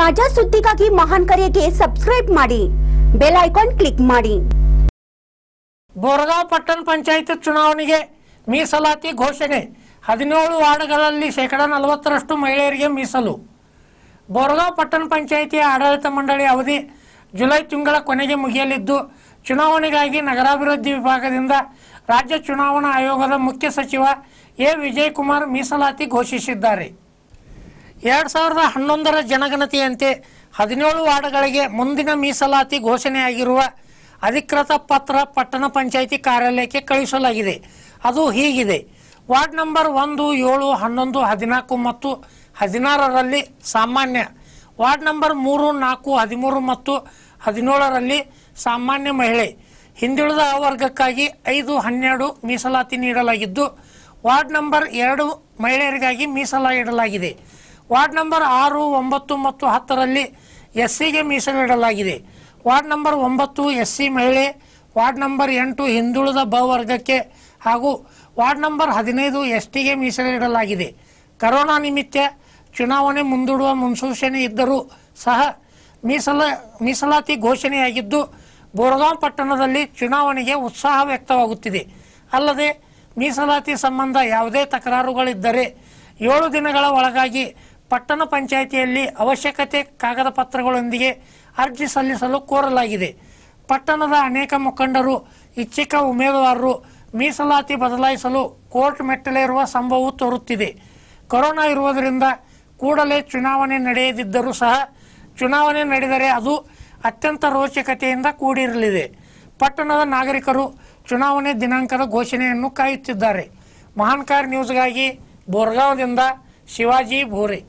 ತಾಜಾ ಸುದ್ದಿಗಾಗಿ ಮಹಾನ್ ಕರೆಗೆ ಸಬ್ಸ್ಕ್ರೈಬ್ ಮಾಡಿ ಬೆಲ್ ಐಕಾನ್ ಕ್ಲಿಕ್ ಮಾಡಿ ಬೋರಗಾಂವ್ ಪಟ್ಟಣ ಪಂಚಾಯತ್ ಚುನಾವಣೆಗೆ ಮೀಸಲಾತಿ ಘೋಷಣೆ ಹದಿನೇಳು ವಾರ್ಡ್ಗಳಲ್ಲಿ ಶೇಕಡ ನಲವತ್ತರಷ್ಟು ಮಹಿಳೆಯರಿಗೆ ಮೀಸಲು ಬೋರಗಾಂವ್ ಪಟ್ಟಣ ಪಂಚಾಯಿತಿಯ ಆಡಳಿತ ಮಂಡಳಿ ಅವಧಿ ಜುಲೈ ತಿಂಗಳ ಕೊನೆಗೆ ಮುಗಿಯಲಿದ್ದು ಚುನಾವಣೆಗಾಗಿ ನಗರಾಭಿವೃದ್ಧಿ ವಿಭಾಗದಿಂದ ರಾಜ್ಯ ಚುನಾವಣಾ ಆಯೋಗದ ಮುಖ್ಯ ಸಚಿವ ಎ ವಿಜಯ್ ಕುಮಾರ್ ಮೀಸಲಾತಿ ಘೋಷಿಸಿದ್ದಾರೆ ಎರಡು ಸಾವಿರದ ಹನ್ನೊಂದರ ಜನಗಣತಿಯಂತೆ ಹದಿನೇಳು ವಾರ್ಡ್ಗಳಿಗೆ ಮುಂದಿನ ಮೀಸಲಾತಿ ಘೋಷಣೆಯಾಗಿರುವ ಅಧಿಕೃತ ಪತ್ರ ಪಟ್ಟಣ ಪಂಚಾಯಿತಿ ಕಾರ್ಯಾಲಯಕ್ಕೆ ಕಳುಹಿಸಲಾಗಿದೆ ಅದು ಹೀಗಿದೆ ವಾರ್ಡ್ ನಂಬರ್ ಒಂದು ಏಳು ಹನ್ನೊಂದು ಹದಿನಾಲ್ಕು ಮತ್ತು ಹದಿನಾರರಲ್ಲಿ ಸಾಮಾನ್ಯ ವಾರ್ಡ್ ನಂಬರ್ ಮೂರು ನಾಲ್ಕು ಹದಿಮೂರು ಮತ್ತು ಹದಿನೇಳರಲ್ಲಿ ಸಾಮಾನ್ಯ ಮಹಿಳೆ ಹಿಂದುಳಿದ ವರ್ಗಕ್ಕಾಗಿ ಐದು ಹನ್ನೆರಡು ಮೀಸಲಾತಿ ನೀಡಲಾಗಿದ್ದು ವಾರ್ಡ್ ನಂಬರ್ ಎರಡು ಮಹಿಳೆಯರಿಗಾಗಿ ಮೀಸಲಾಗಿಡಲಾಗಿದೆ ವಾರ್ಡ್ ನಂಬರ್ ಆರು ಒಂಬತ್ತು ಮತ್ತು ಹತ್ತರಲ್ಲಿ ಎಸ್ ಸಿಗೆ ಮೀಸಲಿಡಲಾಗಿದೆ ವಾರ್ಡ್ ನಂಬರ್ ಒಂಬತ್ತು ಎಸ್ ಸಿ ಮಹಿಳೆ ವಾರ್ಡ್ ನಂಬರ್ ಎಂಟು ಹಿಂದುಳಿದ ವರ್ಗಕ್ಕೆ ಹಾಗೂ ವಾರ್ಡ್ ನಂಬರ್ ಹದಿನೈದು ಎಸ್ ಟಿಗೆ ಮೀಸಲಿಡಲಾಗಿದೆ ಕರೋನಾ ನಿಮಿತ್ತ ಚುನಾವಣೆ ಮುಂದೂಡುವ ಮುನ್ಸೂಚನೆ ಇದ್ದರೂ ಸಹ ಮೀಸಲ ಮೀಸಲಾತಿ ಘೋಷಣೆಯಾಗಿದ್ದು ಬೋರ್ಗಾಂ ಪಟ್ಟಣದಲ್ಲಿ ಚುನಾವಣೆಗೆ ಉತ್ಸಾಹ ವ್ಯಕ್ತವಾಗುತ್ತಿದೆ ಅಲ್ಲದೆ ಮೀಸಲಾತಿ ಸಂಬಂಧ ಯಾವುದೇ ತಕರಾರುಗಳಿದ್ದರೆ ಏಳು ದಿನಗಳ ಒಳಗಾಗಿ ಪಟ್ಟಣ ಪಂಚಾಯಿತಿಯಲ್ಲಿ ಅವಶ್ಯಕತೆ ಕಾಗದ ಪತ್ರಗಳೊಂದಿಗೆ ಅರ್ಜಿ ಸಲ್ಲಿಸಲು ಕೋರಲಾಗಿದೆ ಪಟ್ಟಣದ ಅನೇಕ ಮುಖಂಡರು ಇಚ್ಛಿಕ ಉಮೇದುವಾರರು ಮೀಸಲಾತಿ ಬದಲಾಯಿಸಲು ಕೋರ್ಟ್ ಮೆಟ್ಟಲೇರುವ ಸಂಭವವು ತೋರುತ್ತಿದೆ ಕೊರೋನಾ ಇರುವುದರಿಂದ ಕೂಡಲೇ ಚುನಾವಣೆ ನಡೆಯದಿದ್ದರೂ ಸಹ ಚುನಾವಣೆ ನಡೆದರೆ ಅದು ಅತ್ಯಂತ ರೋಚಕತೆಯಿಂದ ಕೂಡಿರಲಿದೆ ಪಟ್ಟಣದ ನಾಗರಿಕರು ಚುನಾವಣೆ ದಿನಾಂಕದ ಘೋಷಣೆಯನ್ನು ಕಾಯುತ್ತಿದ್ದಾರೆ ಮಹಾನ್ಕಾರ್ ನ್ಯೂಸ್ಗಾಗಿ ಬೋರ್ಗಾವ್ದಿಂದ ಶಿವಾಜಿ ಭೋರೆ